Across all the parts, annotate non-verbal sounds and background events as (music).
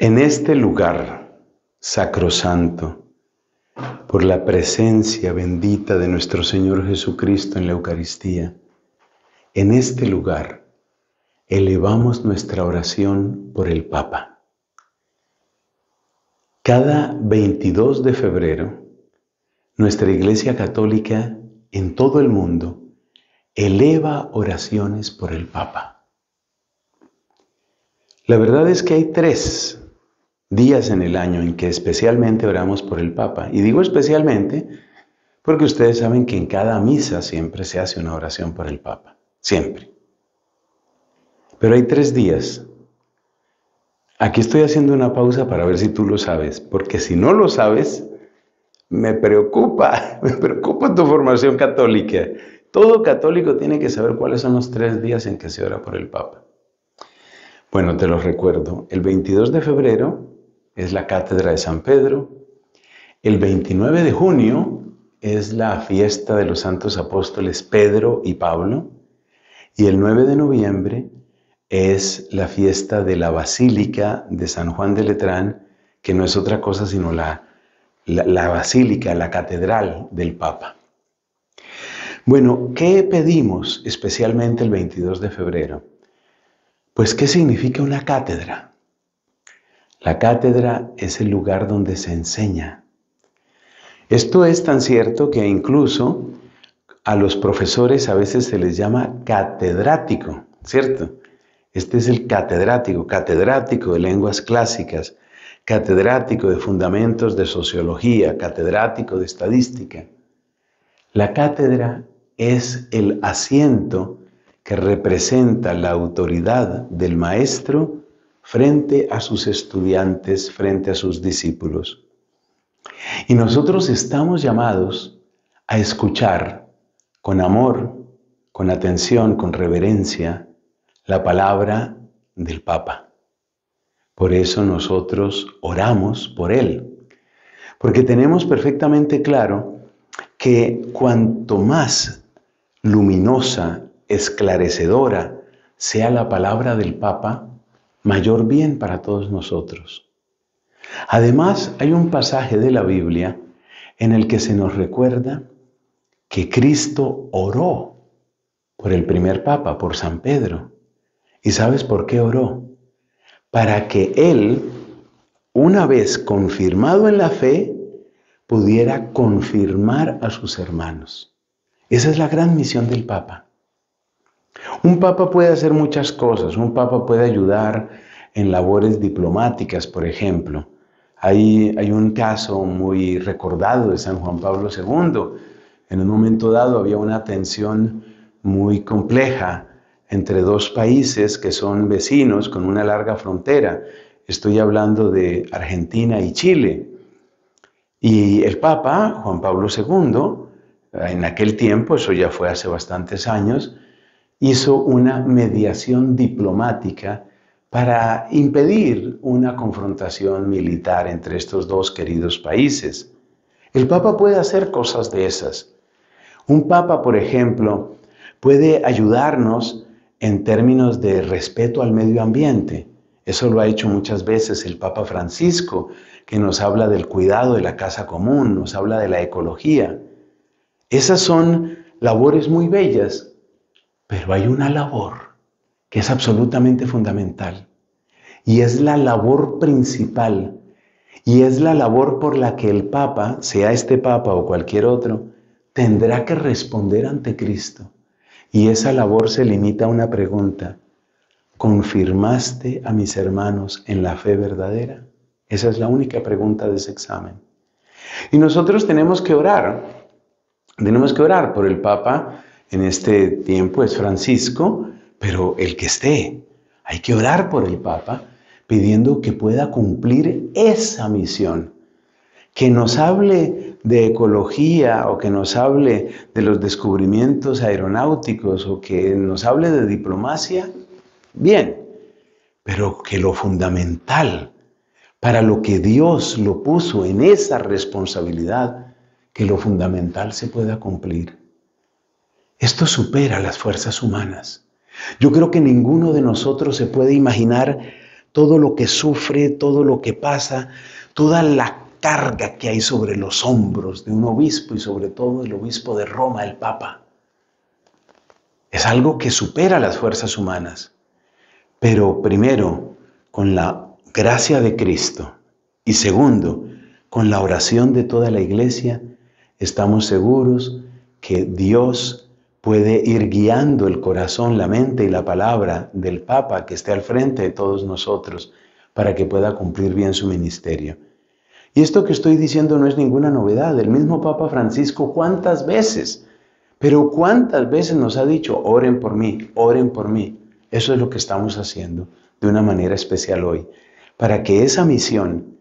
En este lugar sacrosanto, por la presencia bendita de nuestro Señor Jesucristo en la Eucaristía, en este lugar elevamos nuestra oración por el Papa. Cada 22 de febrero, nuestra Iglesia Católica en todo el mundo eleva oraciones por el Papa. La verdad es que hay tres días en el año en que especialmente oramos por el Papa. Y digo especialmente porque ustedes saben que en cada misa siempre se hace una oración por el Papa, siempre. Pero hay tres días. Aquí estoy haciendo una pausa para ver si tú lo sabes, porque si no lo sabes, me preocupa, (laughs) me preocupa tu formación católica. Todo católico tiene que saber cuáles son los tres días en que se ora por el Papa. Bueno, te lo recuerdo. El 22 de febrero es la Cátedra de San Pedro. El 29 de junio es la fiesta de los santos apóstoles Pedro y Pablo. Y el 9 de noviembre es la fiesta de la Basílica de San Juan de Letrán, que no es otra cosa sino la, Basílica, la Catedral del Papa. Bueno, ¿qué pedimos especialmente el 22 de febrero? Pues, ¿qué significa una cátedra? La cátedra es el lugar donde se enseña. Esto es tan cierto que incluso a los profesores a veces se les llama catedrático, ¿cierto? Este es el catedrático, catedrático de lenguas clásicas, catedrático de fundamentos de sociología, catedrático de estadística. La cátedra es el asiento que representa la autoridad del maestro frente a sus estudiantes, frente a sus discípulos. Y nosotros estamos llamados a escuchar con amor, con atención, con reverencia la palabra del Papa. Por eso nosotros oramos por él, porque tenemos perfectamente claro que cuanto más luminosa, esclarecedora sea la palabra del Papa, mayor bien para todos nosotros. Además, hay un pasaje de la Biblia en el que se nos recuerda que Cristo oró por el primer papa, por San Pedro. ¿Y sabes por qué oró? Para que él, una vez confirmado en la fe, pudiera confirmar a sus hermanos. Esa es la gran misión del papa. Un papa puede hacer muchas cosas. Un papa puede ayudar en labores diplomáticas, por ejemplo. Hay, hay un caso muy recordado de San Juan Pablo II. En un momento dado había una tensión muy compleja entre dos países que son vecinos con una larga frontera. Estoy hablando de Argentina y Chile. Y el Papa, Juan Pablo II, en aquel tiempo, eso ya fue hace bastantes años, hizo una mediación diplomática para impedir una confrontación militar entre estos dos queridos países. El Papa puede hacer cosas de esas. Un Papa, por ejemplo, puede ayudarnos en términos de respeto al medio ambiente. Eso lo ha hecho muchas veces el Papa Francisco, que nos habla del cuidado de la casa común, nos habla de la ecología. Esas son labores muy bellas pero hay una labor que es absolutamente fundamental y es la labor principal y es la labor por la que el Papa, sea este Papa o cualquier otro, tendrá que responder ante Cristo. Y esa labor se limita a una pregunta. ¿Confirmaste a mis hermanos en la fe verdadera? Esa es la única pregunta de ese examen. Y nosotros tenemos que orar. Tenemos que orar por el Papa en este tiempo es Francisco, pero el que esté. Hay que orar por el Papa pidiendo que pueda cumplir esa misión. Que nos hable de ecología o que nos hable de los descubrimientos aeronáuticos o que nos hable de diplomacia, bien, pero que lo fundamental para lo que Dios lo puso en esa responsabilidad, que lo fundamental se pueda cumplir. Esto supera las fuerzas humanas. Yo creo que ninguno de nosotros se puede imaginar todo lo que sufre, todo lo que pasa, toda la carga que hay sobre los hombros de un obispo y sobre todo el obispo de Roma, el Papa. Es algo que supera las fuerzas humanas, pero primero con la gracia de Cristo y segundo con la oración de toda la iglesia, estamos seguros que Dios puede ir guiando el corazón, la mente y la palabra del Papa que esté al frente de todos nosotros para que pueda cumplir bien su ministerio. Y esto que estoy diciendo no es ninguna novedad. El mismo Papa Francisco, ¿cuántas veces? Pero ¿cuántas veces nos ha dicho, oren por mí, oren por mí? Eso es lo que estamos haciendo de una manera especial hoy, para que esa misión,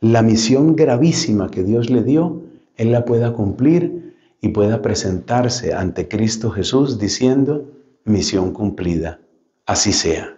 la misión gravísima que Dios le dio, Él la pueda cumplir y pueda presentarse ante Cristo Jesús diciendo, misión cumplida, así sea.